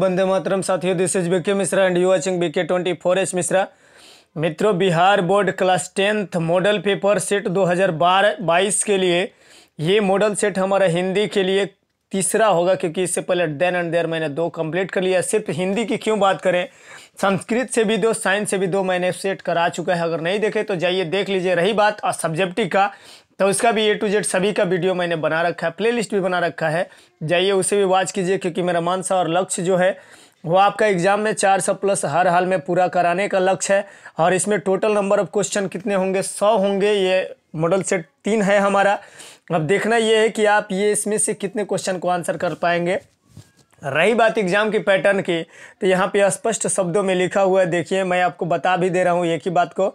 वंदे मातरम साथियों this is BK Mishra and you watching BK twenty four H Mishra मित्रों Bihar board class tenth model paper set 2012-22 के लिए ये मॉडल सेट हमारा हिंदी के लिए तीसरा होगा क्योंकि इससे पहले देन एंड देर मैंने दो कंप्लीट कर लिया सिर्फ हिंदी की क्यों बात करें संस्कृत से भी दो साइंस से भी दो मैंने सेट करा चुका है अगर नहीं देखे तो जाइए देख लीजिए रही बात और सब्जेक्टिव का तो उसका भी ए टू जेड सभी का वीडियो मैंने बना रखा है प्लेलिस्ट भी बना रखा है जाइए उसे भी वॉच कीजिए क्योंकि मेरा मानसा और लक्ष्य जो है वो आपका एग्जाम में चार सौ प्लस हर हाल में पूरा कराने का लक्ष्य है और इसमें टोटल नंबर ऑफ क्वेश्चन कितने होंगे सौ होंगे ये मॉडल सेट तीन है हमारा अब देखना ये है कि आप ये इसमें से कितने क्वेश्चन को आंसर कर पाएंगे रही बात एग्जाम की पैटर्न की तो यहाँ पे स्पष्ट शब्दों में लिखा हुआ है देखिए मैं आपको बता भी दे रहा हूँ एक ही बात को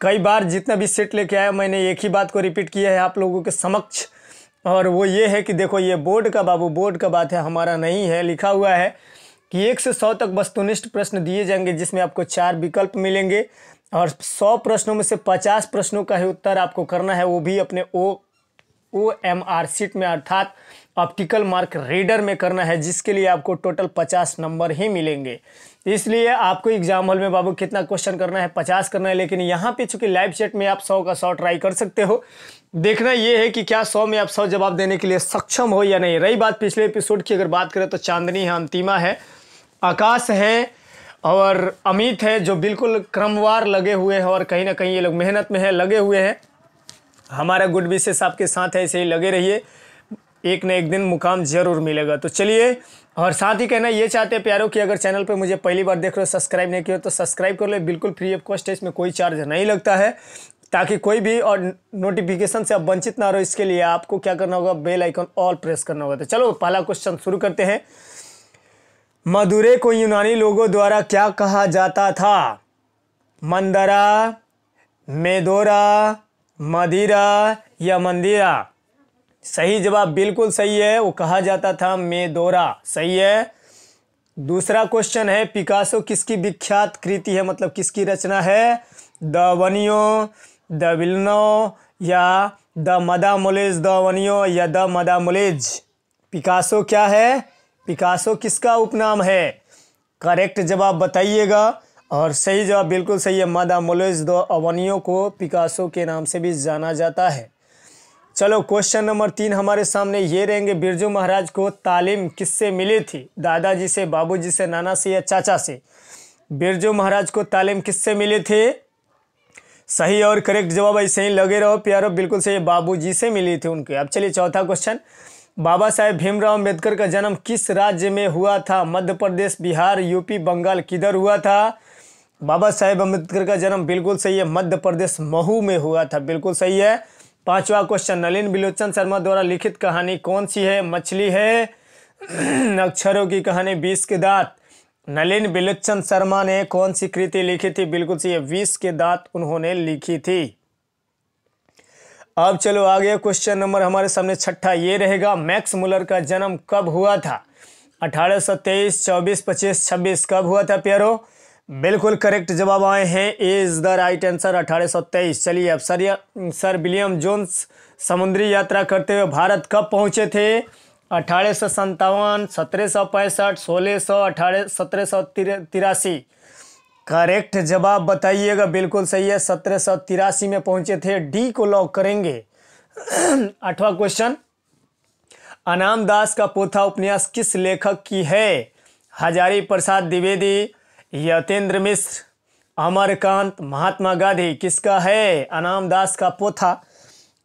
कई बार जितना भी सेट लेके आया मैंने एक ही बात को रिपीट किया है आप लोगों के समक्ष और वो ये है कि देखो ये बोर्ड का बाबू बोर्ड का बात है हमारा नहीं है लिखा हुआ है कि एक से सौ तक वस्तुनिष्ठ प्रश्न दिए जाएंगे जिसमें आपको चार विकल्प मिलेंगे और सौ प्रश्नों में से पचास प्रश्नों का ही उत्तर आपको करना है वो भी अपने O O M R sheet में अर्थात ऑप्टिकल मार्क रीडर में करना है जिसके लिए आपको टोटल पचास नंबर ही मिलेंगे इसलिए आपको एग्जाम हॉल में बाबू कितना क्वेश्चन करना है पचास करना है लेकिन यहाँ पे चूंकि लाइव चैट में आप सौ का सौ ट्राई कर सकते हो देखना यह है कि क्या सौ में आप सौ जवाब देने के लिए सक्षम हो या नहीं रही बात पिछले एपिसोड की अगर बात करें तो चांदनी है अंतिमा है आकाश है और अमित है जो बिल्कुल क्रमवार लगे हुए हैं और कहीं ना कहीं ये लोग मेहनत में है लगे हुए हैं हमारा गुड विशेष आपके साथ है ऐसे ही लगे रहिए एक न एक दिन मुकाम जरूर मिलेगा तो चलिए और साथ ही कहना ये चाहते हैं प्यारों कि अगर चैनल पर मुझे पहली बार देख रहे हो सब्सक्राइब नहीं किया तो सब्सक्राइब कर ले बिल्कुल फ्री ऑफ कॉस्ट है इसमें कोई चार्ज नहीं लगता है ताकि कोई भी और नोटिफिकेशन से आप वंचित ना रहो इसके लिए आपको क्या करना होगा बेल आइकन ऑल प्रेस करना होगा तो चलो पहला क्वेश्चन शुरू करते हैं मदुरे को यूनानी लोगों द्वारा क्या कहा जाता था मंदरा मेदोरा मदिरा या मंदिरा सही जवाब बिल्कुल सही है वो कहा जाता था मेदोरा सही है दूसरा क्वेश्चन है पिकासो किसकी विख्यात कृति है मतलब किसकी रचना है द वनियो द विलनो या द मदा मोलेज द वनियो या द मदा मोलेज पिकासो क्या है पिकासो किसका उपनाम है करेक्ट जवाब बताइएगा और सही जवाब बिल्कुल सही है मादा मोलोज दो अवनियों को पिकासो के नाम से भी जाना जाता है चलो क्वेश्चन नंबर तीन हमारे सामने ये रहेंगे बिरजू महाराज को तालीम किससे मिली थी दादाजी से बाबूजी से नाना से या चाचा से बिरजू महाराज को तालीम किससे मिली थी सही और करेक्ट जवाब ऐसे ही लगे रहो प्यारो बिल्कुल सही बाबू से मिली थी उनके अब चलिए चौथा क्वेश्चन बाबा साहेब भीमराव अम्बेडकर का जन्म किस राज्य में हुआ था मध्य प्रदेश बिहार यूपी बंगाल किधर हुआ था बाबा साहेब अम्बेडकर का जन्म बिल्कुल सही है मध्य प्रदेश महू में हुआ था बिल्कुल सही है पांचवा क्वेश्चन नलिन बिलोचन शर्मा द्वारा लिखित कहानी कौन सी है मछली है अक्षरों की कहानी बीस के दांत नलिन बिलोचन शर्मा ने कौन सी कृति लिखी थी बिल्कुल सही है बीस के दांत उन्होंने लिखी थी अब चलो आगे क्वेश्चन नंबर हमारे सामने छठा ये रहेगा मैक्स मुलर का जन्म कब हुआ था तेईस चौबीस पच्चीस छब्बीस कब हुआ था प्यारो बिल्कुल करेक्ट जवाब आए हैं इज़ द राइट आंसर अठारह सौ तेईस चलिए अब सर सर विलियम जोन्स समुद्री यात्रा करते हुए भारत कब पहुंचे थे अठारह सौ संतावन सत्रह सौ पैंसठ सोलह सौ अठारह सत्रह सौ तिरासी करेक्ट जवाब बताइएगा बिल्कुल सही है सत्रह सौ तिरासी में पहुंचे थे डी को लॉक करेंगे आठवां क्वेश्चन अनाम दास का पोथा उपन्यास किस लेखक की है हजारी प्रसाद द्विवेदी यतेंद्र मिश्र अमरकांत महात्मा गांधी किसका है अनाम दास का पोथा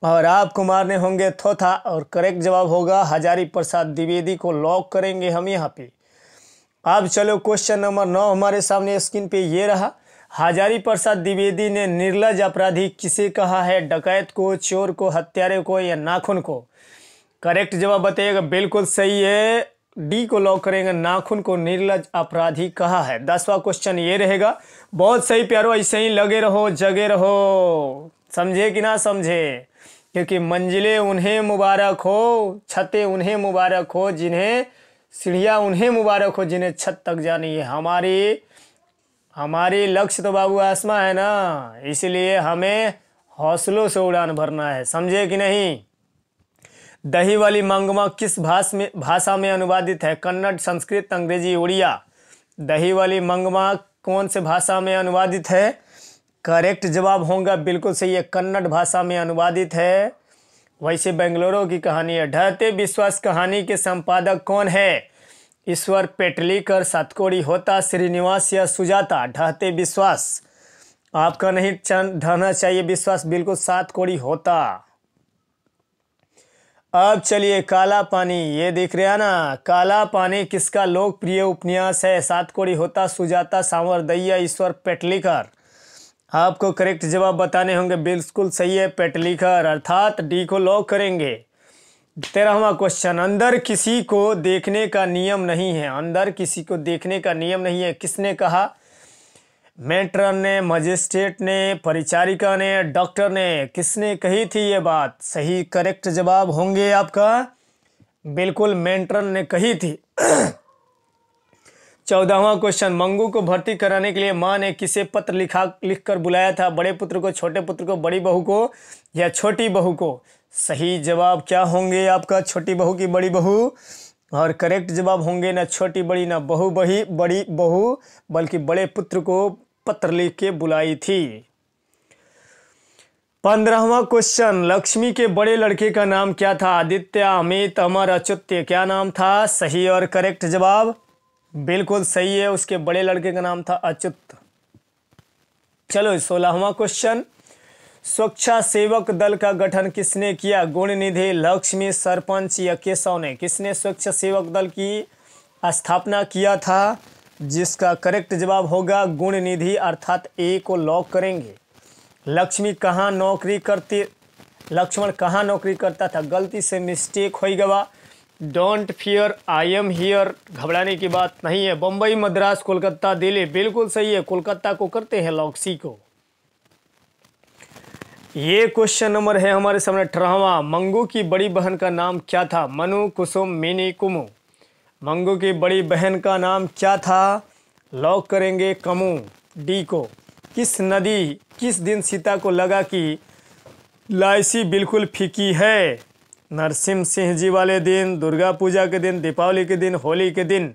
और आप कुमार ने होंगे थोथा और करेक्ट जवाब होगा हजारी प्रसाद द्विवेदी को लॉक करेंगे हम यहाँ पे अब चलो क्वेश्चन नंबर नौ हमारे सामने स्क्रीन पे ये रहा हजारी प्रसाद द्विवेदी ने निर्लज अपराधी किसे कहा है डकैत को चोर को हत्यारे को या नाखून को करेक्ट जवाब बताइएगा बिल्कुल सही है डी को लॉक करेंगे नाखून को निर्लज अपराधी कहा है दसवा क्वेश्चन ये रहेगा बहुत सही प्यारो ऐसे ही लगे रहो जगे रहो समझे कि ना समझे क्योंकि मंजिलें उन्हें मुबारक हो छतें उन्हें मुबारक हो जिन्हें सीढ़िया उन्हें मुबारक हो जिन्हें छत तक जानी है हमारी हमारी लक्ष्य तो बाबू आसमा है ना इसलिए हमें हौसलों से उड़ान भरना है समझे कि नहीं दही वाली मंगमा किस भाष में भाषा में अनुवादित है कन्नड़ संस्कृत अंग्रेजी उड़िया दही वाली मंगमा कौन से भाषा में अनुवादित है करेक्ट जवाब होगा बिल्कुल सही है कन्नड़ भाषा में अनुवादित है वैसे बेंगलोरो की कहानी है ढहते विश्वास कहानी के संपादक कौन है ईश्वर पेटलीकर सातकोड़ी होता श्रीनिवास या सुजाता ढहते विश्वास आपका नहीं ढहना चाहिए विश्वास बिल्कुल सात कोड़ी होता अब चलिए काला पानी ये दिख रहा ना काला पानी किसका लोकप्रिय उपन्यास है सातकोड़ी होता सुजाता सांवर दैया ईश्वर पेटलीकर आपको करेक्ट जवाब बताने होंगे बिल्कुल सही है पेटलीकर अर्थात डी को लॉक करेंगे तेरहवा क्वेश्चन अंदर किसी को देखने का नियम नहीं है अंदर किसी को देखने का नियम नहीं है किसने कहा मेट्रन ने मजिस्ट्रेट ने परिचारिका ने डॉक्टर ने किसने कही थी ये बात सही करेक्ट जवाब होंगे आपका बिल्कुल मेंटरन ने कही थी चौदहवा क्वेश्चन मंगू को भर्ती कराने के लिए माँ ने किसे पत्र लिखा लिख कर बुलाया था बड़े पुत्र को छोटे पुत्र को बड़ी बहू को या छोटी बहू को सही जवाब क्या होंगे आपका छोटी बहू की बड़ी बहू और करेक्ट जवाब होंगे ना छोटी बड़ी ना बहू बही बड़ी बहू बल्कि बड़े पुत्र को पत्र लिख के बुलाई थी पंद्रहवा क्वेश्चन लक्ष्मी के बड़े लड़के का नाम क्या था आदित्य अमित अमर अचुत्य क्या नाम था सही और करेक्ट जवाब बिल्कुल सही है उसके बड़े लड़के का नाम था अचुत चलो सोलहवा क्वेश्चन स्वच्छा सेवक दल का गठन किसने किया गुण निधि लक्ष्मी सरपंच या केशव ने किसने स्वच्छ सेवक दल की स्थापना किया था जिसका करेक्ट जवाब होगा गुण निधि अर्थात ए को लॉक करेंगे लक्ष्मी कहाँ नौकरी करती लक्ष्मण कहाँ नौकरी करता था गलती से मिस्टेक हो गवा don't fear I am here घबराने की बात नहीं है बम्बई मद्रास कोलकाता दिल्ली बिल्कुल सही है कोलकाता को करते हैं लॉक्सी को ये क्वेश्चन नंबर है हमारे सामने अठारहवा मंगू की बड़ी बहन का नाम क्या था मनु कुसुम मिनी कुमु मंगू की बड़ी बहन का नाम क्या था लॉक करेंगे कमू डी को किस नदी किस दिन सीता को लगा कि लाइसी बिल्कुल फीकी है नरसिंह सिंह जी वाले दिन दुर्गा पूजा के दिन दीपावली के दिन होली के दिन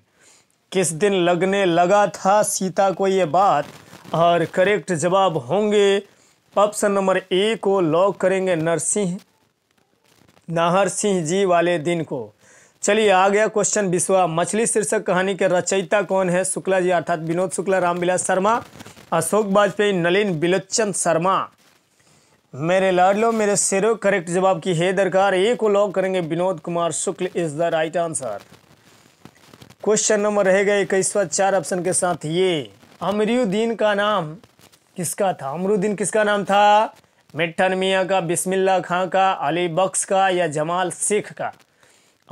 किस दिन लगने लगा था सीता को ये बात और करेक्ट जवाब होंगे ऑप्शन नंबर ए को लॉक करेंगे नरसिंह नाहर सिंह जी वाले दिन को चलिए आ गया क्वेश्चन बिस्वा मछली शीर्षक कहानी के रचयिता कौन है शुक्ला जी अर्थात विनोद शुक्ला रामविलास शर्मा अशोक वाजपेयी नलिन बिलोचन शर्मा मेरे लाडलो मेरे सिरो करेक्ट जवाब की है दरकार ए को लॉक करेंगे Vinod Kumar Shukla is the right answer question number रहेगा इक्कीसवा चार ऑप्शन के साथ ये अमरुद्दीन का नाम किसका था अमरुद्दीन किसका नाम था मिट्ठन मियाँ का बिस्मिल्ला खां का अली बख्श का या जमाल शेख का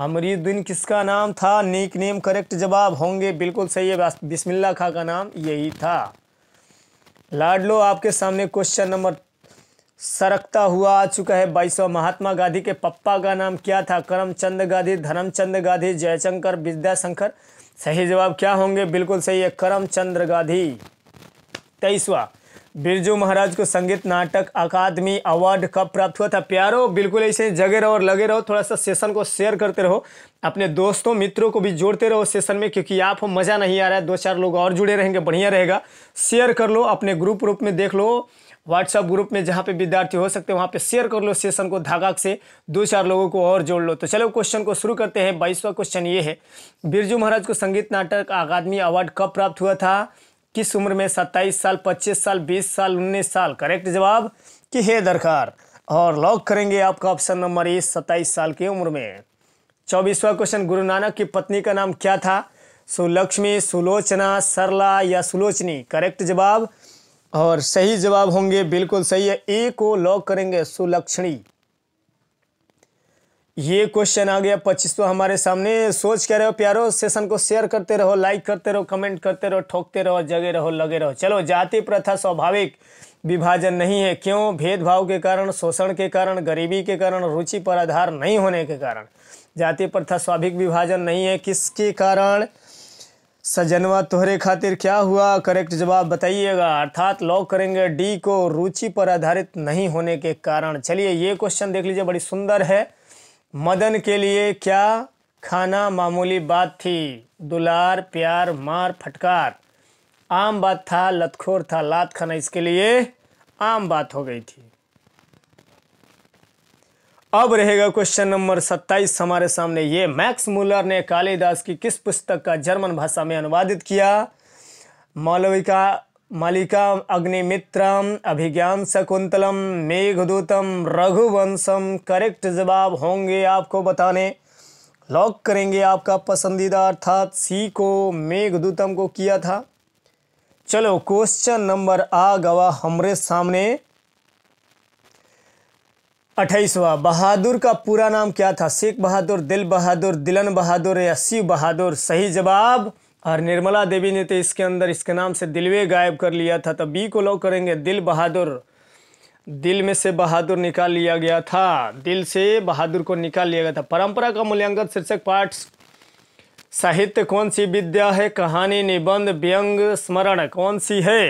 अमरीदुद्दीन किसका नाम था नीक नेम करेक्ट जवाब होंगे बिल्कुल सही है बिस्मिल्ला खां का नाम यही था लाडलो आपके सामने क्वेश्चन नंबर सरकता हुआ आ चुका है बाईसवा महात्मा गांधी के पप्पा का नाम क्या था करमचंद गांधी धर्मचंद गांधी जयशंकर विद्याशंकर सही जवाब क्या होंगे बिल्कुल सही है करमचंद्र गांधी तेईसवा बिरजू महाराज को संगीत नाटक अकादमी अवार्ड कब प्राप्त हुआ था प्यारो बिल्कुल ऐसे जगे रहो और लगे रहो थोड़ा सा सेशन को शेयर करते रहो अपने दोस्तों मित्रों को भी जोड़ते रहो सेशन में क्योंकि आप हो मज़ा नहीं आ रहा है दो चार लोग और जुड़े रहेंगे बढ़िया रहेगा शेयर कर लो अपने ग्रुप रूप में देख लो व्हाट्सअप ग्रुप में जहाँ पे विद्यार्थी हो सकते हैं वहाँ पे शेयर कर लो सेशन को धागा से दो चार लोगों को और जोड़ लो तो चलो क्वेश्चन को शुरू करते हैं बाईसवा क्वेश्चन ये है बिरजू महाराज को संगीत नाटक अकादमी अवार्ड कब प्राप्त हुआ था किस उम्र में सत्ताईस साल पच्चीस साल बीस साल उन्नीस साल करेक्ट जवाब कि है दरकार और लॉक करेंगे आपका ऑप्शन नंबर ए सत्ताईस साल की उम्र में चौबीसवा क्वेश्चन गुरु नानक की पत्नी का नाम क्या था सुलक्ष्मी सुलोचना सरला या सुलोचनी करेक्ट जवाब और सही जवाब होंगे बिल्कुल सही है ए को लॉक करेंगे सुलक्षणी ये क्वेश्चन आ गया पच्चीस तो हमारे सामने सोच के रहो प्यारो सेशन को शेयर करते रहो लाइक करते रहो कमेंट करते रहो ठोकते रहो जगे रहो लगे रहो चलो जाति प्रथा स्वाभाविक विभाजन नहीं है क्यों भेदभाव के कारण शोषण के कारण गरीबी के कारण रुचि पर आधार नहीं होने के कारण जाति प्रथा स्वाभाविक विभाजन नहीं है किसके कारण सजनवा तोहरे खातिर क्या हुआ करेक्ट जवाब बताइएगा अर्थात लॉक करेंगे डी को रुचि पर आधारित नहीं होने के कारण चलिए ये क्वेश्चन देख लीजिए बड़ी सुंदर है मदन के लिए क्या खाना मामूली बात थी दुलार प्यार मार फटकार आम बात था लतखोर था लात खाना इसके लिए आम बात हो गई थी अब रहेगा क्वेश्चन नंबर 27 हमारे सामने ये मैक्स मूलर ने कालिदास की किस पुस्तक का जर्मन भाषा में अनुवादित किया मौलविका मलिका अग्निमित्र अभिज्ञान शकुंतलम मेघदूतम रघुवंशम करेक्ट जवाब होंगे आपको बताने लॉक करेंगे आपका पसंदीदा अर्थात सी को मेघदूतम को किया था चलो क्वेश्चन नंबर आ गवा हमरे सामने अट्ठाईसवा बहादुर का पूरा नाम क्या था शेख बहादुर दिल बहादुर दिलन बहादुर या शिव बहादुर सही जवाब और निर्मला देवी ने तो इसके अंदर इसके नाम से दिलवे गायब कर लिया था तो बी को लॉक करेंगे दिल बहादुर दिल में से बहादुर निकाल लिया गया था दिल से बहादुर को निकाल लिया गया था परंपरा का मूल्यांकन शीर्षक पाठ साहित्य कौन सी विद्या है कहानी निबंध व्यंग स्मरण कौन सी है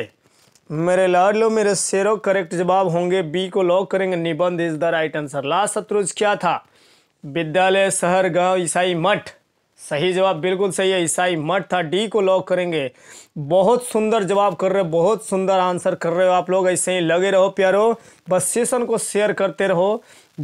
मेरे लाडलो मेरे शेरों करेक्ट जवाब होंगे बी को लॉक करेंगे निबंध is the right answer last शत्रुज क्या था विद्यालय शहर गांव ईसाई मठ सही जवाब बिल्कुल सही है ईसाई मठ था डी को लॉक करेंगे बहुत सुंदर जवाब कर रहे हो बहुत सुंदर आंसर कर रहे हो आप लोग ऐसे ही लगे रहो प्यारो बस सेशन को शेयर करते रहो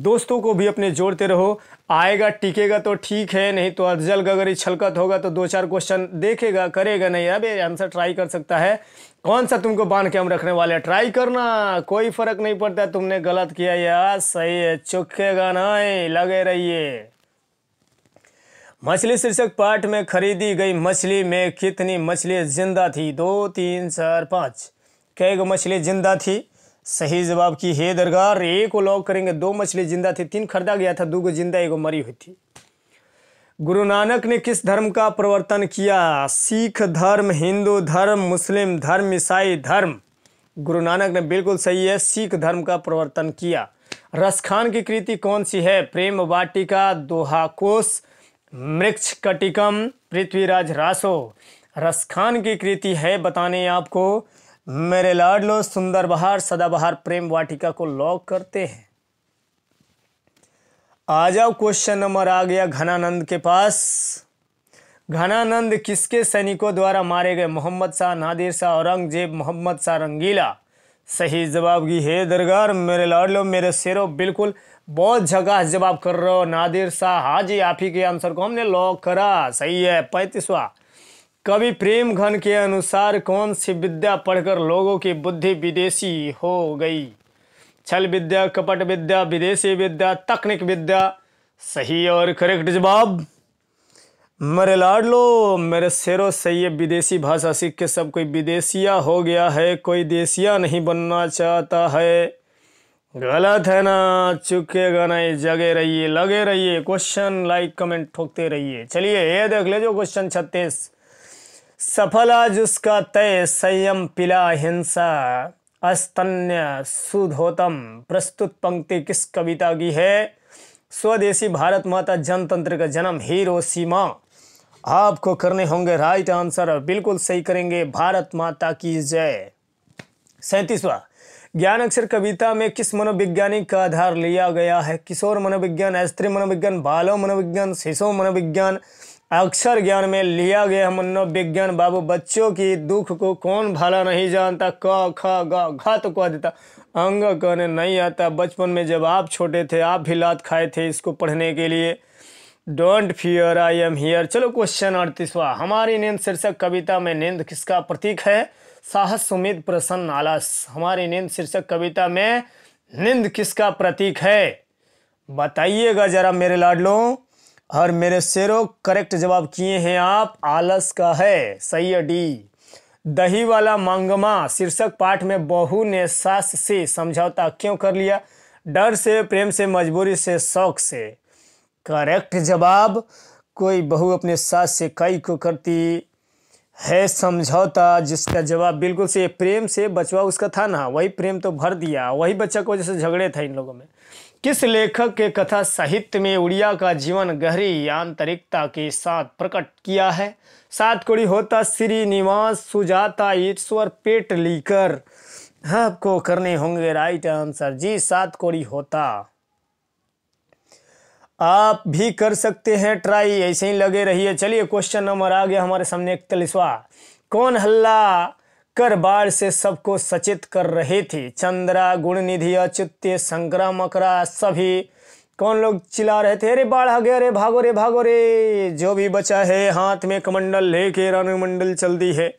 दोस्तों को भी अपने जोड़ते रहो आएगा टिकेगा तो ठीक है नहीं तो अफजल अगर छलकत होगा तो दो चार क्वेश्चन देखेगा करेगा नहीं अब आंसर ट्राई कर सकता है कौन सा तुमको बांध के हम रखने वाले हैं ट्राई करना कोई फर्क नहीं पड़ता तुमने गलत किया या सही है चुकेगा नहीं लगे रहिए मछली शीर्षक पाठ में खरीदी गई मछली में कितनी मछली जिंदा थी दो तीन चार पाँच कई गो मछली जिंदा थी सही जवाब की हे दरगार एक को लॉक करेंगे दो मछली जिंदा थी तीन खरीदा गया था दो गो जिंदा एगो मरी हुई थी गुरु नानक ने किस धर्म का प्रवर्तन किया सिख धर्म हिंदू धर्म मुस्लिम धर्म ईसाई धर्म गुरु नानक ने बिल्कुल सही है सिख धर्म का प्रवर्तन किया रस खान की कृति कौन सी है प्रेम वाटिका दोहा कोश मृक्ष कटिकम पृथ्वीराज रासो रसखान की कृति है बताने आपको मेरे लाडलो सुंदर बहार सदाबहार प्रेम वाटिका को लॉक करते हैं आ जाओ क्वेश्चन नंबर आ गया घनानंद के पास घनानंद किसके सैनिकों द्वारा मारे गए मोहम्मद शाह नादिर शाह औरंगजेब मोहम्मद शाह रंगीला सही जवाब की है दरगार मेरे लाडलो मेरे शेरों बिल्कुल बहुत जगह जवाब कर रहे हो नादिर शाह हाजी आप ही के आंसर को हमने लॉक करा सही है पैंतीसवा कवि प्रेम घन के अनुसार कौन सी विद्या पढ़कर लोगों की बुद्धि विदेशी हो गई छल विद्या कपट विद्या विदेशी विद्या तकनीक विद्या सही और करेक्ट जवाब मेरे लाड लो मेरे शेरों से ये विदेशी भाषा सीख के सब कोई विदेशिया हो गया है कोई देशिया नहीं बनना चाहता है गलत है ना चुकेगा नहीं जगे रहिए लगे रहिए क्वेश्चन लाइक कमेंट ठोकते रहिए चलिए ये देख ले जो क्वेश्चन छत्तीस सफला जिसका तय संयम पिला हिंसा अस्तन्य सुधोतम प्रस्तुत पंक्ति किस कविता की है स्वदेशी भारत माता जनतंत्र का जन्म सीमा आपको करने होंगे राइट आंसर बिल्कुल सही करेंगे भारत माता की जय सैतीसवा ज्ञान अक्षर कविता में किस मनोविज्ञानी का आधार लिया गया है किशोर मनोविज्ञान स्त्री मनोविज्ञान बालों मनोविज्ञान शिशो मनोविज्ञान अक्षर ज्ञान में लिया गया मनोविज्ञान बाबू बच्चों की दुख को कौन भला नहीं जानता क ख ग घा तो कह देता अंग कहने नहीं आता बचपन में जब आप छोटे थे आप भी लात खाए थे इसको पढ़ने के लिए don't fear I am here चलो क्वेश्चन अड़तीसवा हमारी नींद शीर्षक कविता में नींद किसका प्रतीक है साहस सुमित प्रसन्न आलस हमारी नींद शीर्षक कविता में नींद किसका प्रतीक है बताइएगा जरा मेरे लाडलों और मेरे शेरों करेक्ट जवाब किए हैं आप आलस का है सही है डी दही वाला मांगमा शीर्षक पाठ में बहू ने सास से समझौता क्यों कर लिया डर से प्रेम से मजबूरी से शौक से करेक्ट जवाब कोई बहू अपने सास से कई को करती है समझौता जिसका जवाब बिल्कुल से प्रेम से बचवा उसका था ना वही प्रेम तो भर दिया वही बच्चा को जैसे झगड़े था इन लोगों में किस लेखक के कथा साहित्य में उड़िया का जीवन गहरी आंतरिकता के साथ प्रकट किया है सात कोड़ी होता श्रीनिवास सुजाता ईश्वर पेट लीकर हाँ, आपको करने होंगे राइट आंसर जी सात कोड़ी होता आप भी कर सकते हैं ट्राई ऐसे ही लगे रहिए चलिए क्वेश्चन नंबर आ गया हमारे सामने इकतालीसवा कौन हल्ला कर बाढ़ से सबको सचेत कर रहे थे चंद्रा गुण निधि अचुत्य संकरा मकरा सभी कौन लोग चिल्ला रहे थे अरे बाढ़ आ गया अरे भागो रे भागो रे जो भी बचा है हाथ में कमंडल लेके मंडल चल दी है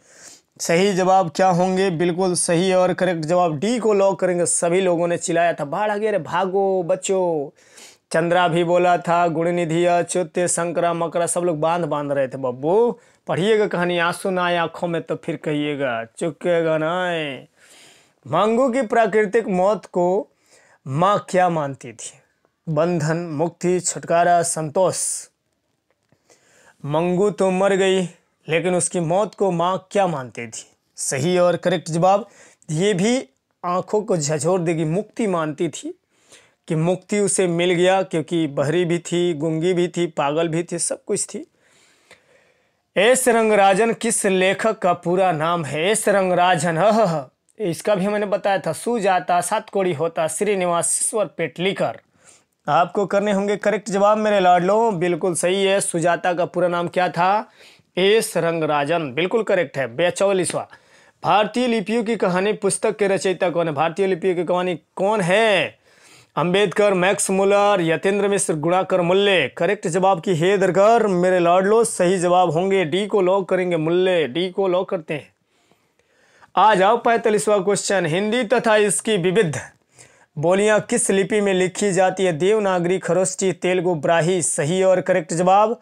सही जवाब क्या होंगे बिल्कुल सही और करेक्ट जवाब डी को लॉक करेंगे सभी लोगों ने चिल्लाया था बाढ़ आ गया अरे भागो बचो चंद्रा भी बोला था गुणनिधि अच्युत शंकर मकरा सब लोग बांध बांध रहे थे बब्बू पढ़िएगा कहानी आंसू ना आए आँखों में तो फिर कहिएगा चुकेगा ना मांगू की प्राकृतिक मौत को माँ क्या मानती थी बंधन मुक्ति छुटकारा संतोष मंगू तो मर गई लेकिन उसकी मौत को माँ क्या मानती थी सही और करेक्ट जवाब ये भी आंखों को झझोर देगी मुक्ति मानती थी कि मुक्ति उसे मिल गया क्योंकि बहरी भी थी गुंगी भी थी पागल भी थी सब कुछ थी एस रंगराजन किस लेखक का पूरा नाम है एस रंगराजन अह इसका भी मैंने बताया था सुजाता सातकोड़ी होता श्रीनिवासेश्वर पेटलीकर आपको करने होंगे करेक्ट जवाब मेरे लाड लो बिल्कुल सही है सुजाता का पूरा नाम क्या था एस रंगराजन बिल्कुल करेक्ट है बेचौलीसवा भारतीय लिपियों की कहानी पुस्तक के रचयिता कौन है भारतीय लिपियों की कहानी कौन है Ambedkar Max Muller Yatendra Mishra Gunakar Muley correct जवाब की हे दरगर मेरे लाडलो सही जवाब होंगे डी को लॉक करेंगे मुल्ले डी को लॉक करते हैं आ जाओ पैंतालीसवा क्वेश्चन हिंदी तथा इसकी विविध बोलियां किस लिपि में लिखी जाती है देवनागरी खरोष्टी तेलुगु ब्राही सही और करेक्ट जवाब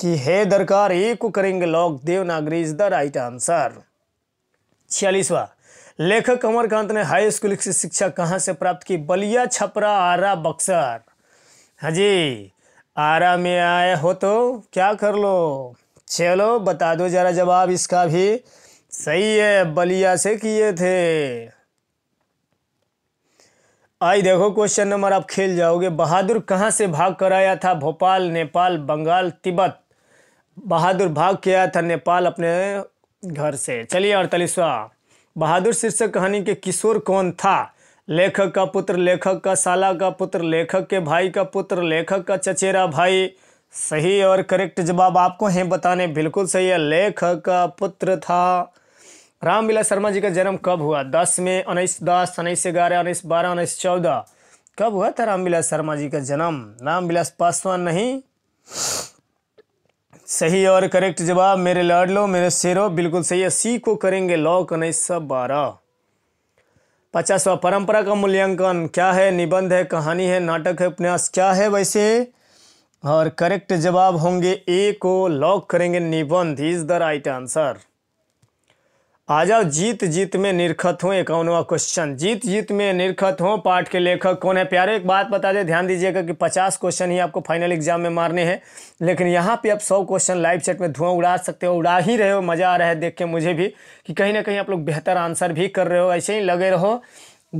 की है दरकार ए को करेंगे lock Devanagari is the right answer छियालीसवा लेखक अमरकांत ने हाई स्कूल की शिक्षा कहाँ से प्राप्त की बलिया छपरा आरा बक्सर हाँ जी आरा में आए हो तो क्या कर लो चलो बता दो जरा जवाब इसका भी सही है बलिया से किए थे आई देखो क्वेश्चन नंबर आप खेल जाओगे बहादुर कहाँ से भाग कर आया था भोपाल नेपाल बंगाल तिब्बत बहादुर भाग किया था नेपाल अपने घर से चलिए अड़तालीसवा बहादुर शीर्षक कहानी के किशोर कौन था लेखक का पुत्र लेखक का साला का पुत्र लेखक के भाई का पुत्र लेखक का चचेरा भाई सही और करेक्ट जवाब आपको हैं बताने बिल्कुल सही है लेखक का पुत्र था रामविलास शर्मा जी का जन्म कब हुआ दस में उन्नीस दस उन्नीस ग्यारह उन्नीस बारह उन्नीस चौदह कब हुआ था रामविलास शर्मा जी का जन्म रामविलास पासवान नहीं सही और करेक्ट जवाब मेरे लाडलो मेरे शेरो बिल्कुल सही है सी को करेंगे लॉक उन्नीस सौ बारह पचासवा परंपरा का मूल्यांकन क्या है निबंध है कहानी है नाटक है उपन्यास क्या है वैसे और करेक्ट जवाब होंगे ए को लॉक करेंगे निबंध इज द राइट आंसर आ जाओ जीत जीत में निरखत हूँ इक्यावनवा क्वेश्चन जीत जीत में निरखत हूँ पाठ के लेखक कौन है प्यारे एक बात बता दें ध्यान दीजिएगा कि पचास क्वेश्चन ही आपको फाइनल एग्जाम में मारने हैं लेकिन यहाँ पे आप सौ क्वेश्चन लाइव चैट में धुआं उड़ा सकते हो उड़ा ही रहे हो मज़ा आ रहा है देख के मुझे भी कि कहीं ना कहीं आप लोग बेहतर आंसर भी कर रहे हो ऐसे ही लगे रहो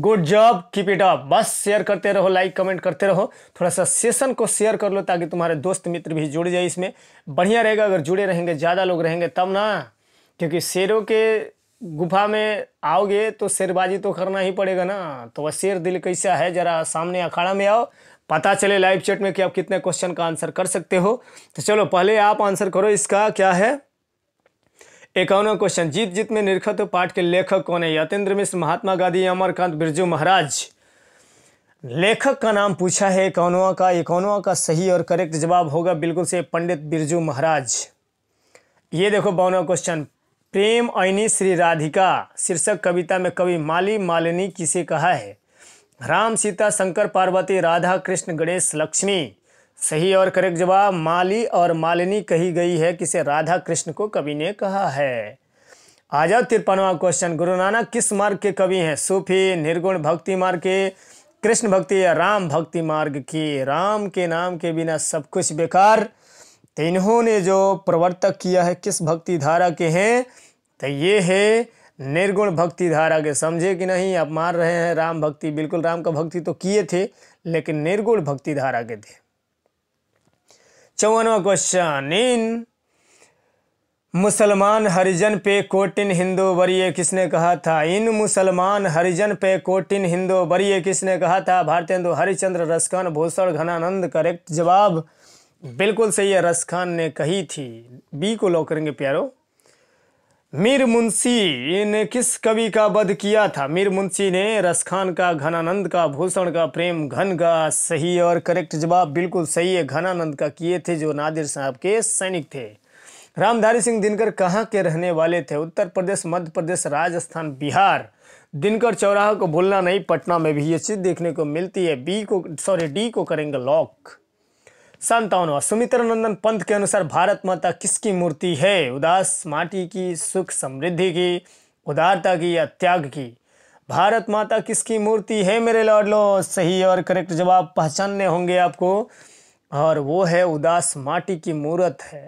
good job keep it up बस शेयर करते रहो लाइक कमेंट करते रहो थोड़ा सा सेशन को शेयर कर लो ताकि तुम्हारे दोस्त मित्र भी जुड़ जाए इसमें बढ़िया रहेगा अगर जुड़े रहेंगे ज़्यादा लोग रहेंगे तब ना क्योंकि शेरों के गुफा में आओगे तो शेरबाजी तो करना ही पड़ेगा ना तो वह शेर दिल कैसा है ज़रा सामने अखाड़ा में आओ पता चले लाइव चैट में कि आप कितने क्वेश्चन का आंसर कर सकते हो तो चलो पहले आप आंसर करो इसका क्या है इक्यावनवा क्वेश्चन जीत जीत में निर्खत पाठ के लेखक कौन है यतेंद्र मिश्र महात्मा गांधी अमरकांत बिरजू महाराज लेखक का नाम पूछा है इक्यावनवा का इक्यावनवा का सही और करेक्ट जवाब होगा बिल्कुल से पंडित बिरजू महाराज ये देखो बावनवा क्वेश्चन प्रेम ऐनी श्री राधिका शीर्षक कविता में कवि माली मालिनी किसे कहा है राम सीता शंकर पार्वती राधा कृष्ण गणेश लक्ष्मी सही और करेक्ट जवाब माली और मालिनी कही गई है किसे राधा कृष्ण को कवि ने कहा है आ जाओ तिरपनवा क्वेश्चन गुरु नानक किस मार्ग के कवि हैं सूफी निर्गुण भक्ति मार्ग के कृष्ण भक्ति या राम भक्ति मार्ग की राम के नाम के बिना सब कुछ बेकार तो इन्होंने जो प्रवर्तक किया है किस भक्ति धारा के हैं तो ये है निर्गुण भक्ति धारा के समझे कि नहीं आप मान रहे हैं राम भक्ति बिल्कुल राम का भक्ति तो किए थे लेकिन निर्गुण भक्ति धारा के थे चौवनवा क्वेश्चन इन मुसलमान हरिजन पे कोटिन हिंदू वरीय किसने कहा था इन मुसलमान हरिजन पे कोटिन हिंदू वरीय किसने कहा था हिंदू हरिचंद्र रसखान भूषण घनानंद करेक्ट जवाब बिल्कुल सही है रसखान ने कही थी बी को लॉक करेंगे प्यारो मीर मुंशी ने किस कवि का वध किया था मीर मुंशी ने रसखान का घनानंद का भूषण का प्रेम घन का सही और करेक्ट जवाब बिल्कुल सही है घनानंद का किए थे जो नादिर साहब के सैनिक थे रामधारी सिंह दिनकर कहाँ के रहने वाले थे उत्तर प्रदेश मध्य प्रदेश राजस्थान बिहार दिनकर चौराहा को भूलना नहीं पटना में भी ये चीज़ देखने को मिलती है बी को सॉरी डी को करेंगे लॉक संतावन सुमित्र नंदन पंथ के अनुसार भारत माता किसकी मूर्ति है उदास माटी की सुख समृद्धि की उदारता की या त्याग की भारत माता किसकी मूर्ति है मेरे लॉर्ड लो सही और करेक्ट जवाब पहचानने होंगे आपको और वो है उदास माटी की मूर्त है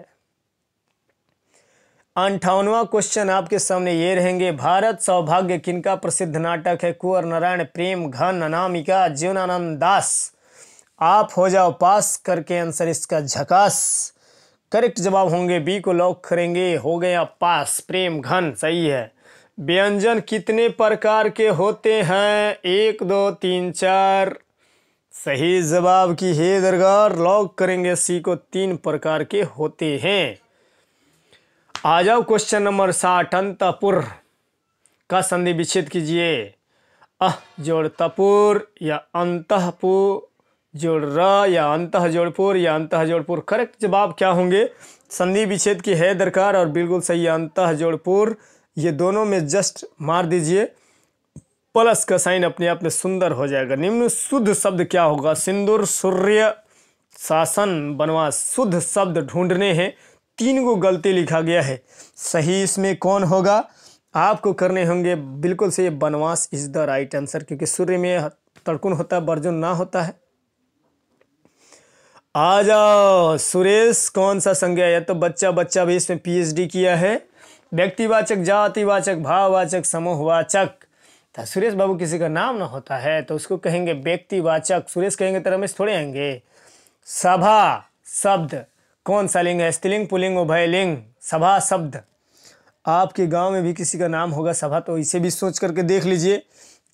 अंठावनवा क्वेश्चन आपके सामने ये रहेंगे भारत सौभाग्य किनका प्रसिद्ध नाटक है कुंवर नारायण प्रेम घन अनामिका जीवनानंद दास आप हो जाओ पास करके आंसर इसका झकास करेक्ट जवाब होंगे बी को लॉक करेंगे हो गया पास प्रेम घन सही है व्यंजन कितने प्रकार के होते हैं एक दो तीन चार सही जवाब की है दरगार लॉक करेंगे सी को तीन प्रकार के होते हैं आ जाओ क्वेश्चन नंबर साठ अंतपुर का संधि विच्छेद कीजिए अह जोड़ तपुर या अंतपुर जोड़ र या अंत जोड़पुर या अंत जोड़पुर करेक्ट जवाब क्या होंगे संधि विच्छेद की है दरकार और बिल्कुल सही अंत जोड़पुर ये दोनों में जस्ट मार दीजिए प्लस का साइन अपने आप में सुंदर हो जाएगा निम्न शुद्ध शब्द क्या होगा सिंदूर सूर्य शासन बनवा शुद्ध शब्द ढूंढने हैं तीन को गलती लिखा गया है सही इसमें कौन होगा आपको करने होंगे बिल्कुल सही बनवास इज़ द राइट आंसर क्योंकि सूर्य में तड़कुन होता है बर्जुन ना होता है आ जाओ सुरेश कौन सा संज्ञा या तो बच्चा बच्चा भी इसमें पीएचडी किया है व्यक्तिवाचक जातिवाचक भाववाचक समूहवाचक तो सुरेश बाबू किसी का नाम ना होता है तो उसको कहेंगे व्यक्तिवाचक सुरेश कहेंगे तो रमेश थोड़े आएंगे सभा शब्द कौन सा लिंग है स्त्रीलिंग पुलिंग उभय लिंग सभा शब्द आपके गांव में भी किसी का नाम होगा सभा तो इसे भी सोच करके देख लीजिए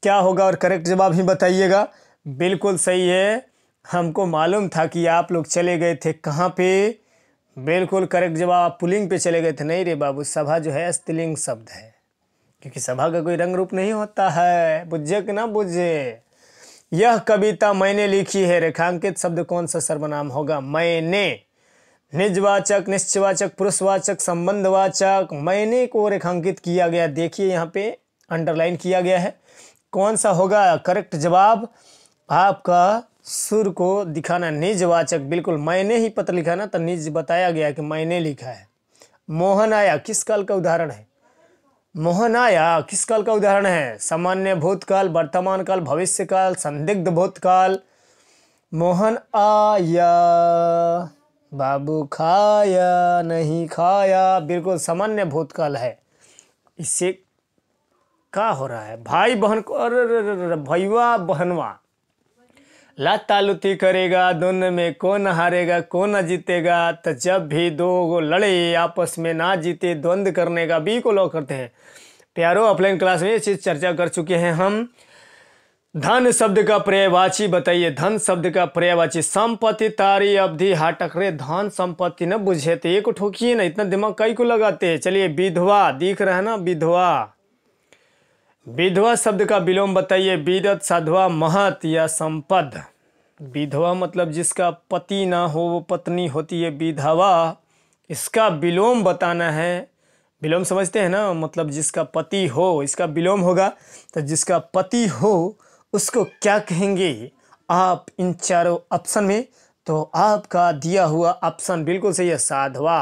क्या होगा और करेक्ट जवाब ही बताइएगा बिल्कुल सही है हमको मालूम था कि आप लोग चले गए थे कहाँ पे बिल्कुल करेक्ट जवाब आप पुलिंग पे चले गए थे नहीं रे बाबू सभा जो है स्त्रीलिंग शब्द है क्योंकि सभा का कोई रंग रूप नहीं होता है बुझे कि ना बुझे यह कविता मैंने लिखी है रेखांकित शब्द कौन सा सर्वनाम होगा मैंने निजवाचक निश्चवाचक पुरुषवाचक संबंधवाचक मैंने को रेखांकित किया गया देखिए यहाँ पे अंडरलाइन किया गया है कौन सा होगा करेक्ट जवाब आपका सुर को दिखाना निजवाचक बिल्कुल मैंने ही पत्र लिखा ना तो निज बताया गया कि मैंने लिखा है मोहन आया किस काल का उदाहरण है मोहन आया किस काल का उदाहरण है सामान्य भूतकाल वर्तमान काल भविष्य काल संदिग्ध भूतकाल मोहन आया बाबू खाया नहीं खाया बिल्कुल सामान्य भूतकाल है इससे का हो रहा है भाई बहन को भैया बहनवा लाता लुती करेगा दोनों में कौन हारेगा कौन जीतेगा तो जब भी दो लड़े आपस में ना जीते द्वंद्व करने का भी को लॉ करते हैं प्यारो ऑफलाइन क्लास में ये चीज़ चर्चा कर चुके हैं हम धन शब्द का पर्यायवाची बताइए धन शब्द का पर्यायवाची संपत्ति तारी अवधि हाटक रे धन संपत्ति न बुझे तो एक को ठोकिए ना इतना दिमाग कई को लगाते हैं चलिए विधवा दिख रहा है ना विधवा विधवा शब्द का विलोम बताइए विदत साधवा महत या संपद विधवा मतलब जिसका पति ना हो वो पत्नी होती है विधवा इसका विलोम बताना है विलोम समझते हैं ना मतलब जिसका पति हो इसका विलोम होगा तो जिसका पति हो उसको क्या कहेंगे आप इन चारों ऑप्शन में तो आपका दिया हुआ ऑप्शन बिल्कुल सही है साधवा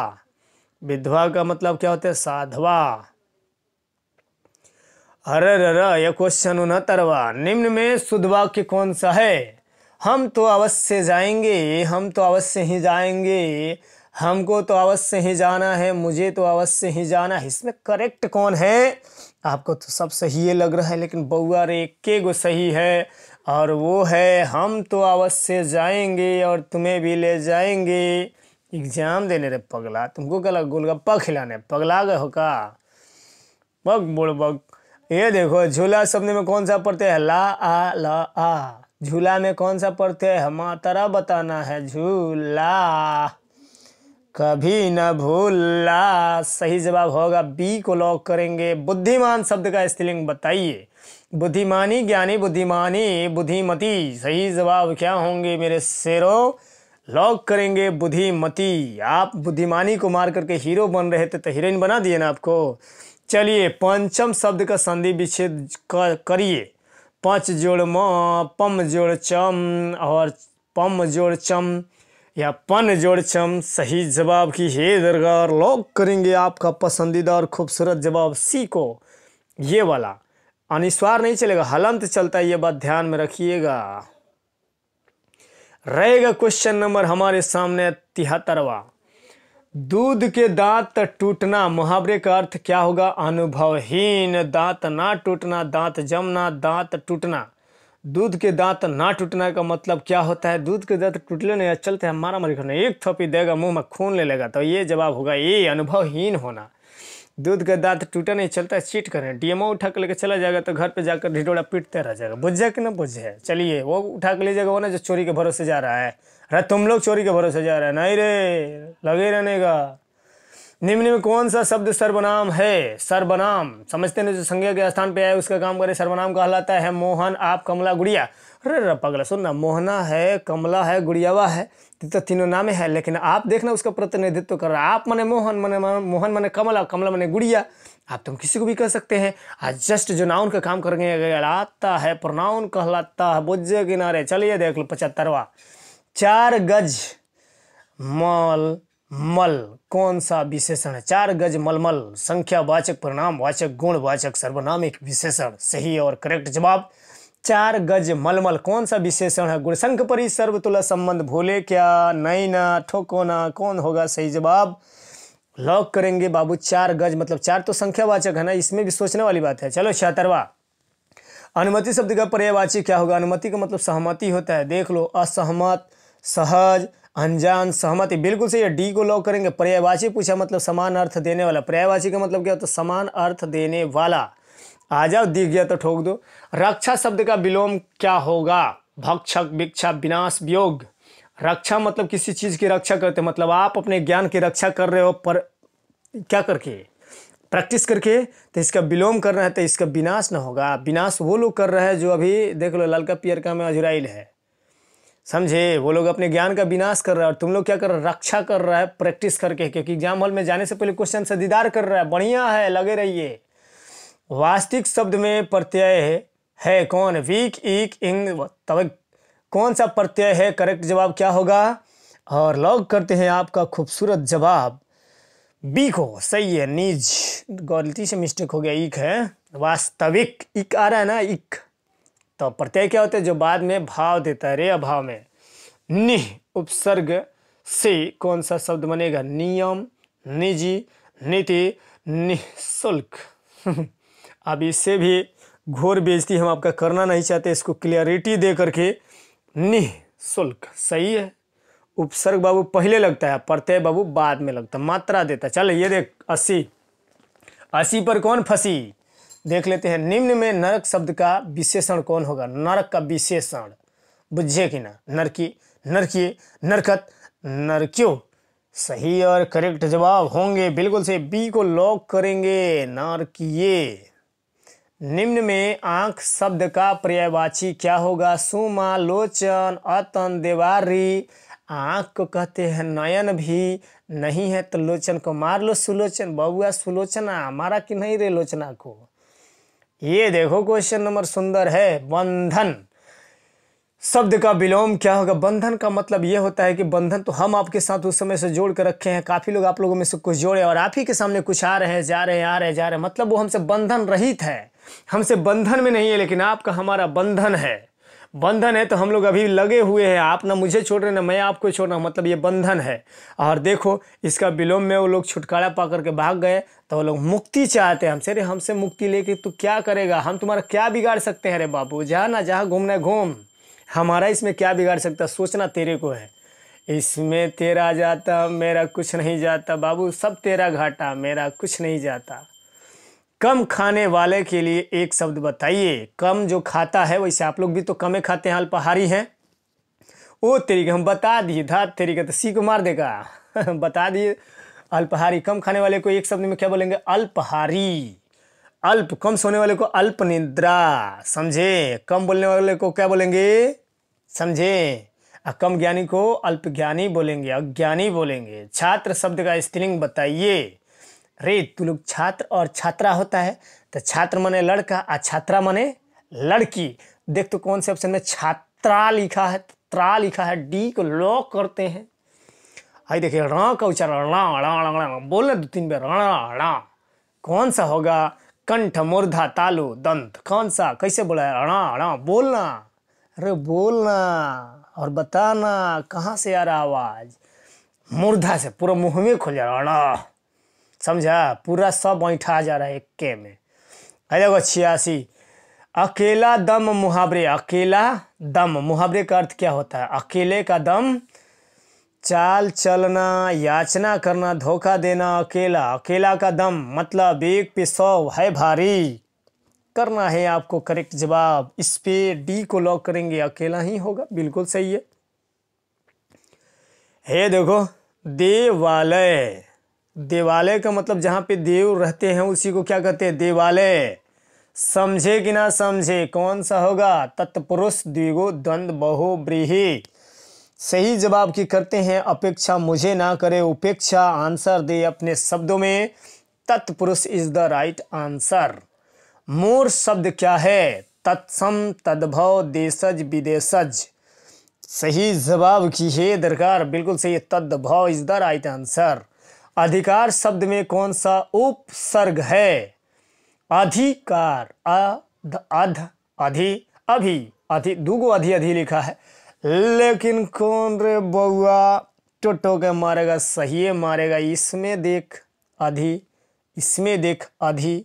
विधवा का मतलब क्या होता है साधवा अरे अरे ये क्वेश्चन उनहत्तरवा निम्न में शुद्ध वाक्य कौन सा है हम तो अवश्य जाएंगे हम तो अवश्य ही जाएंगे हमको तो अवश्य ही जाना है मुझे तो अवश्य ही जाना है इसमें करेक्ट कौन है आपको तो सब सही है लग रहा है लेकिन बउआ रे के गो सही है और वो है हम तो अवश्य जाएंगे और तुम्हें भी ले जाएंगे एग्जाम देने रे पगला तुमको क्या गोलगप्पा खिलाने पगला गए हो का बग बुड़ बग ये देखो झूला शब्द में कौन सा पढ़ते है ला आ ल आ झूला में कौन सा पढ़ते है हमारा बताना है झूला कभी न भूला सही जवाब होगा बी को लॉक करेंगे बुद्धिमान शब्द का स्त्रीलिंग बताइए बुद्धिमानी ज्ञानी बुद्धिमानी बुद्धिमती सही जवाब क्या होंगे मेरे शेरों लॉक करेंगे बुद्धिमती आप बुद्धिमानी को मार करके हीरो बन रहे थे तो हीरोइन बना दिए ना आपको चलिए पंचम शब्द का संधि विच्छेद करिए पंच जोड़ म पम जोड़ चम और पम जोड़ चम या पन जोड़ चम सही जवाब की हे दरगार लॉक करेंगे आपका पसंदीदा और खूबसूरत जवाब सी को ये वाला अनिस्वार नहीं चलेगा हलंत चलता है ये बात ध्यान में रखिएगा रहेगा क्वेश्चन नंबर हमारे सामने तिहत्तरवा दूध के दांत टूटना मुहावरे का अर्थ क्या होगा अनुभवहीन दांत ना टूटना दांत जमना दांत टूटना दूध के दांत ना टूटना का मतलब क्या होता है दूध के दांत टूटले नहीं चलते हैं मारा मारी करना एक थोपी देगा मुंह में खून ले लेगा तो ये जवाब होगा ये अनुभवहीन होना दूध का दाँत टूटा नहीं चलता है चीट करें डीएमओ उठा कर लेकर चला जाएगा तो घर पे जाकर ढिडोड़ा पीटते रह जाएगा बुझ कि ना बुझे चलिए वो उठा कर ले जाएगा वो ना जो चोरी के भरोसे जा रहा है अरे तुम लोग चोरी के भरोसे जा रहे हैं नहीं रे लगे रहने का निम्न में कौन सा शब्द सर्वनाम है सर्वनाम समझते ना जो संज्ञा के स्थान पर आए उसका काम करे सर्वनाम कहलाता है मोहन आप कमला गुड़िया अरे पगला सुन ना मोहना है कमला है गुड़ियावा है तो तीनों नामे है लेकिन आप देखना उसका प्रतिनिधित्व कर रहा है आप मने मोहन मने मोहन मने कमला कमला मने गुड़िया आप तुम तो किसी को भी कह सकते हैं आज जस्ट जो नाउन का काम करेंगे आता है प्रोनाउन कहलाता है बोझे किनारे चलिए देख लो पचहत्तरवा चार गज मल मल कौन सा विशेषण है चार गज मलमल संख्या वाचक परिणाम वाचक गुण वाचक सर्वनाम एक विशेषण सही और करेक्ट जवाब चार गज मलमल कौन सा विशेषण है गुणसंख परि सर्वतुला संबंध भोले क्या नई ना ठोको ना कौन होगा सही जवाब लॉक करेंगे बाबू चार गज मतलब चार तो संख्यावाचक है ना इसमें भी सोचने वाली बात है चलो छतरवा अनुमति शब्द का पर्यायवाची क्या होगा अनुमति का मतलब सहमति होता है देख लो असहमत सहज अनजान सहमति बिल्कुल सही है डी को लॉक करेंगे पर्यायवाची पूछा मतलब समान अर्थ देने वाला पर्यायवाची का मतलब क्या होता है समान अर्थ देने वाला आ जाओ दिख गया तो ठोक दो रक्षा शब्द का विलोम क्या होगा भक्षक भिक्षा विनाश वियोग रक्षा मतलब किसी चीज़ की रक्षा करते मतलब आप अपने ज्ञान की रक्षा कर रहे हो पर क्या करके प्रैक्टिस करके तो इसका विलोम कर रहे हैं तो इसका विनाश ना होगा विनाश वो लोग कर रहे हैं जो अभी देख लो ललका पियर का में अजुराइल है समझे वो लोग अपने ज्ञान का विनाश कर रहे हैं और तुम लोग क्या कर रहे हो रक्षा कर रहा है प्रैक्टिस करके क्योंकि एग्जाम हॉल में जाने से पहले क्वेश्चन से दीदार कर रहा है बढ़िया है लगे रहिए वास्तविक शब्द में प्रत्यय है है कौन वीक इक इंग तब कौन सा प्रत्यय है करेक्ट जवाब क्या होगा और लॉग करते हैं आपका खूबसूरत जवाब बी को सही है नीज गलती से मिस्टेक हो गया इक है वास्तविक इक आ रहा है ना इक तो प्रत्यय क्या होता है जो बाद में भाव देता है रे अभाव में निह उपसर्ग से कौन सा शब्द बनेगा नियम निजी नीति निःशुल्क अब इससे भी घोर बेजती हम आपका करना नहीं चाहते इसको क्लियरिटी दे करके निः शुल्क सही है उपसर्ग बाबू पहले लगता है प्रत्यय बाबू बाद में लगता है मात्रा देता है चल ये देख अस्सी अस्सी पर कौन फंसी देख लेते हैं निम्न में नरक शब्द का विशेषण कौन होगा नरक का विशेषण बुझे कि ना नरकी नरकी नरकत नरक्यो सही और करेक्ट जवाब होंगे बिल्कुल से बी को लॉक करेंगे नरकिए निम्न में आंख शब्द का पर्यायवाची क्या होगा सुमा लोचन अतन देवारी आँख को कहते हैं नयन भी नहीं है तो लोचन को मार लो सुलोचन बबुआ सुलोचना मारा कि नहीं रे लोचना को ये देखो क्वेश्चन नंबर सुंदर है बंधन शब्द का विलोम क्या होगा बंधन का मतलब ये होता है कि बंधन तो हम आपके साथ उस समय से जोड़ कर रखे हैं काफ़ी लोग आप लोगों में से कुछ जोड़े और आप ही के सामने कुछ आ रहे हैं जा रहे हैं आ रहे हैं जा रहे हैं मतलब वो हमसे बंधन रहित है हमसे बंधन में नहीं है लेकिन आपका हमारा बंधन है बंधन है तो हम लोग अभी लगे हुए हैं आप ना मुझे छोड़ रहे ना मैं आपको छोड़ रहा हूँ मतलब ये बंधन है और देखो इसका विलोम में वो लोग छुटकारा पा करके भाग गए तो वो लोग मुक्ति चाहते हैं हमसे अरे हमसे मुक्ति लेके तू क्या करेगा हम तुम्हारा क्या बिगाड़ सकते हैं अरे बाबू जहाँ ना जहाँ घूमना घूम हमारा इसमें क्या बिगाड़ सकता सोचना तेरे को है इसमें तेरा जाता मेरा कुछ नहीं जाता बाबू सब तेरा घाटा मेरा कुछ नहीं जाता कम खाने वाले के लिए एक शब्द बताइए कम जो खाता है वैसे आप लोग भी तो कमे खाते हैं अल्पहारी हैं वो तेरी हम बता दिए धात तरीका तो सी को मार देगा बता दिए अल्पहारी कम खाने वाले को एक शब्द में क्या बोलेंगे अल्पहारी अल्प कम सोने वाले को अल्प निद्रा समझे कम बोलने वाले को क्या बोलेंगे समझे कम ज्ञानी को अल्प ज्ञानी बोलेंगे अज्ञानी बोलेंगे छात्र शब्द का स्त्रीलिंग बताइए रे तू लोग छात्र और छात्रा होता है तो छात्र मने लड़का और छात्रा मने लड़की देख तो कौन से ऑप्शन में छात्रा लिखा है त्रा लिखा है डी को लॉक करते हैं हाई देखिए र का उच्चारण ला ला दो तीन बार रा कौन सा होगा कंठ मूर्धा तालु दंत कौन सा कैसे बोला है रा रा बोलना अरे बोलना और बताना कहाँ से आ रहा आवाज़ मुर्धा से पूरा मुंह में खुल जा रहा समझा पूरा सब बैठा जा रहा है के में है देखो छियासी अकेला दम मुहावरे अकेला दम मुहावरे का अर्थ क्या होता है अकेले का दम चाल चलना याचना करना धोखा देना अकेला अकेला का दम मतलब एक पे सौ है भारी करना है आपको करेक्ट जवाब इस पे डी को लॉक करेंगे अकेला ही होगा बिल्कुल सही है हे देखो देवालय देवालय का मतलब जहाँ पे देव रहते हैं उसी को क्या कहते हैं देवालय समझे कि ना समझे कौन सा होगा तत्पुरुष द्विगो द्वंद बहु ब्रीही सही जवाब की करते हैं अपेक्षा मुझे ना करे उपेक्षा आंसर दे अपने शब्दों में तत्पुरुष इज द राइट आंसर मोर शब्द क्या है तत्सम तद्भव देशज विदेशज सही जवाब की है दरकार बिल्कुल सही तद्भव इज द राइट आंसर अधिकार शब्द में कौन सा उपसर्ग है अधिकार अध अध अधि अभी अधि दूगो अधि अधि लिखा है लेकिन कौन रे बउआ टोटो के मारेगा सही मारेगा इसमें देख अधि इसमें देख अधि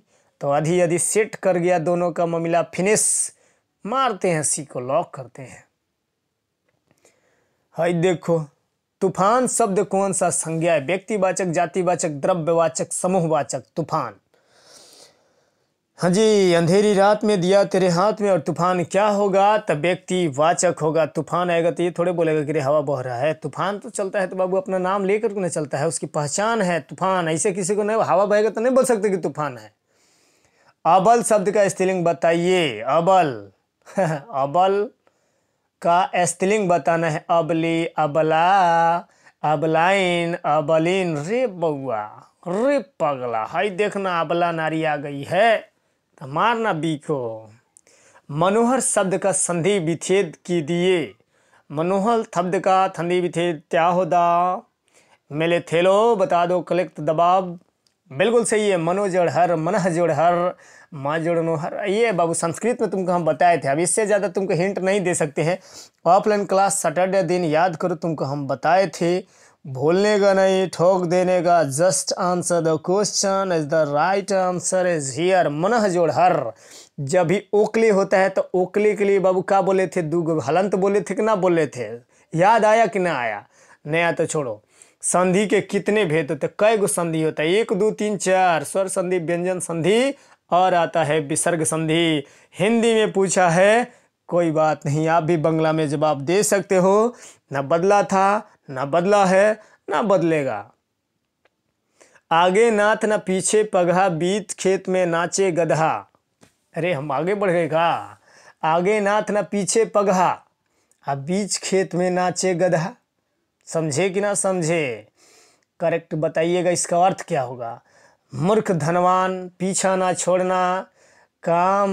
तो अधि अधि सेट कर गया दोनों का ममिला फिनिश मारते हैं सी को लॉक करते हैं हाई देखो तूफान शब्द कौन सा संज्ञा है व्यक्तिवाचक जातिवाचक द्रव्यवाचक समूहवाचक तूफान हाँ जी अंधेरी रात में दिया तेरे हाथ में और तूफान क्या होगा तब व्यक्ति वाचक होगा तूफान आएगा तो ये थोड़े बोलेगा कि रे हवा बह रहा है तूफान तो चलता है तो बाबू अपना नाम लेकर के चलता है उसकी पहचान है तूफान ऐसे किसी को नहीं हवा बहेगा तो नहीं बोल सकते कि तूफान है अबल शब्द का स्त्रीलिंग बताइए अबल अबल का स्त्रीलिंग बताना है अबली अबला अबलाइन अबलिन रे बउआ रे पगला हाई देखना अबला नारी आ गई है तो मारना बी को मनोहर शब्द का संधि विच्छेद की दिए मनोहर शब्द का संधि विच्छेद क्या होता मेले थेलो बता दो कलेक्ट दबाव बिल्कुल सही है मनोजड़ हर मनह जोड़ हर माँ हर ये बाबू संस्कृत में तुमको हम बताए थे अब इससे ज़्यादा तुमको हिंट नहीं दे सकते हैं ऑफलाइन क्लास सैटरडे दिन याद करो तुमको हम बताए थे भूलने का नहीं ठोक देने का just answer the question is the right answer is here मनह जोड़ हर जब भी ओकली होता है तो ओकली के लिए बाबू क्या बोले थे दू हलंत बोले थे कि ना बोले थे याद आया कि ना आया नया तो छोड़ो संधि के कितने भेद होते कई गो संधि होता है एक दो तीन चार स्वर संधि व्यंजन संधि और आता है विसर्ग संधि हिंदी में पूछा है कोई बात नहीं आप भी बंगला में जवाब दे सकते हो ना बदला था ना बदला है ना बदलेगा आगे नाथ ना पीछे पगहा बीत खेत में नाचे गधा अरे हम आगे बढ़ गए का आगे नाथ ना पीछे पगहा अब बीच खेत में नाचे गधा समझे कि ना समझे करेक्ट बताइएगा इसका अर्थ क्या होगा मूर्ख धनवान पीछा ना छोड़ना काम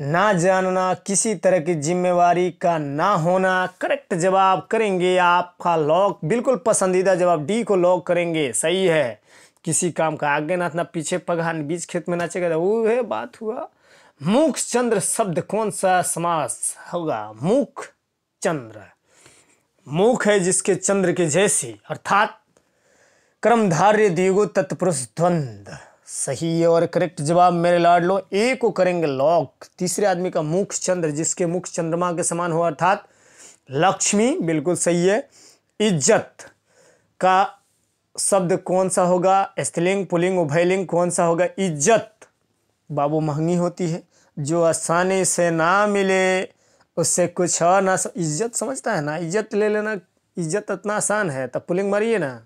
ना जानना किसी तरह की जिम्मेवारी का ना होना करेक्ट जवाब करेंगे आपका लॉक बिल्कुल पसंदीदा जवाब डी को लॉक करेंगे सही है किसी काम का आगे ना इतना पीछे पगहान बीच खेत में चेगा वो तो है बात हुआ मुख चंद्र शब्द कौन सा समास होगा मुख चंद्र मुख है जिसके चंद्र के जैसी अर्थात क्रमधार्य दियोगो तत्पुरुष द्वंद सही और करेक्ट जवाब मेरे लाड लो ए को करेंगे लॉक तीसरे आदमी का मुख चंद्र जिसके मुख चंद्रमा के समान हो अर्थात लक्ष्मी बिल्कुल सही है इज्जत का शब्द कौन सा होगा स्त्रीलिंग पुलिंग उभयलिंग कौन सा होगा इज्जत बाबू महंगी होती है जो आसानी से ना मिले उससे कुछ और ना इज्जत समझता है ना इज्जत ले लेना इज्जत इतना आसान है तब पुलिंग मरिए ना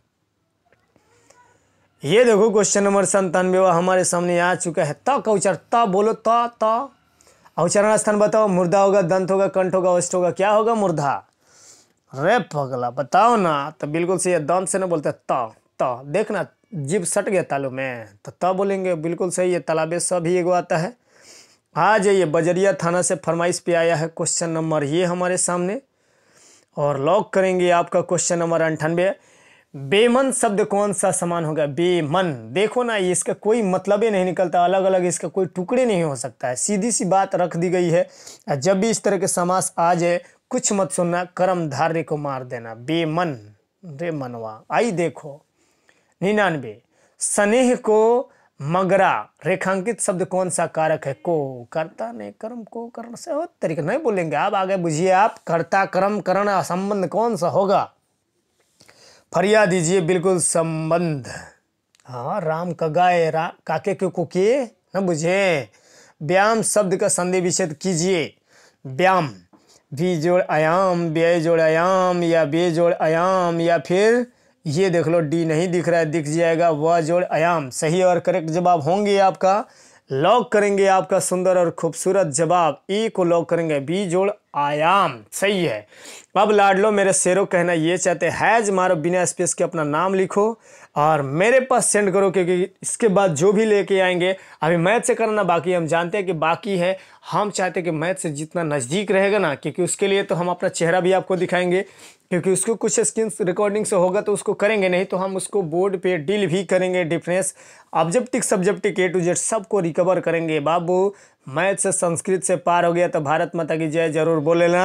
ये देखो क्वेश्चन नंबर संतानवे वह हमारे सामने आ चुका है त का उच्चार त बोलो त त उच्चारण स्थान बताओ मुर्दा होगा दंत होगा कंठ होगा अष्ट होगा क्या होगा मुर्दा रे पगला बताओ ना तो बिल्कुल सही है दंत से ना बोलते त त देखना जीभ सट गया तालू में तो त बोलेंगे बिल्कुल सही है तालाबे सब ही एगो आता है आ जाइए बजरिया थाना से फरमाइश पे आया है क्वेश्चन नंबर ये हमारे सामने और लॉक करेंगे आपका क्वेश्चन नंबर अंठानवे बेमन शब्द कौन सा समान होगा बेमन देखो ना ये इसका कोई मतलब ही नहीं निकलता अलग अलग इसका कोई टुकड़े नहीं हो सकता है सीधी सी बात रख दी गई है जब भी इस तरह के समास आ जाए कुछ मत सुनना कर्म धार्य को मार देना बेमन रे मनवा आई देखो निन्यानवे स्नेह को मगरा रेखांकित शब्द कौन सा कारक है को कर्ता ने कर्म को कर्ण से हो तरीके नहीं बोलेंगे आप आगे बुझिए आप कर्ता कर्म करण संबंध कौन सा होगा फरिया दीजिए बिल्कुल संबंध हाँ राम कगाए रा काके के कुके न बुझे व्यायाम शब्द का संधि विच्छेद कीजिए व्यायाम भी जोड़ आयाम व्यय जोड़ आयाम या बे जोड़ आयाम या फिर ये देख लो डी नहीं दिख रहा है दिख जाएगा वह जोड़ आयाम सही और करेक्ट जवाब होंगे आपका लॉक करेंगे आपका सुंदर और खूबसूरत जवाब ई को लॉक करेंगे बी जोड़ आयाम सही है अब लाडलो मेरे शेरों कहना ये चाहते हैज मारो बिना स्पेस के अपना नाम लिखो और मेरे पास सेंड करो क्योंकि इसके बाद जो भी लेके आएंगे अभी मैथ से करना बाकी हम जानते हैं कि बाकी है हम चाहते हैं कि मैथ से जितना नज़दीक रहेगा ना क्योंकि उसके लिए तो हम अपना चेहरा भी आपको दिखाएंगे क्योंकि उसको कुछ स्क्रीन रिकॉर्डिंग से होगा तो उसको करेंगे नहीं तो हम उसको बोर्ड पे डील भी करेंगे difference objective subjective A to Z सबको रिकवर करेंगे बाबू मैथ से संस्कृत से पार हो गया तो भारत माता की जय जरूर बोले ना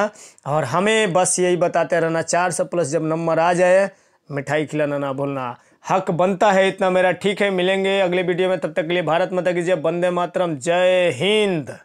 और हमें बस यही बताते रहना चार सौ प्लस जब नंबर आ जाए मिठाई खिलाना ना भूलना हक बनता है इतना मेरा ठीक है मिलेंगे अगले वीडियो में तब तक के लिए भारत माता की जय बंदे मातरम जय हिंद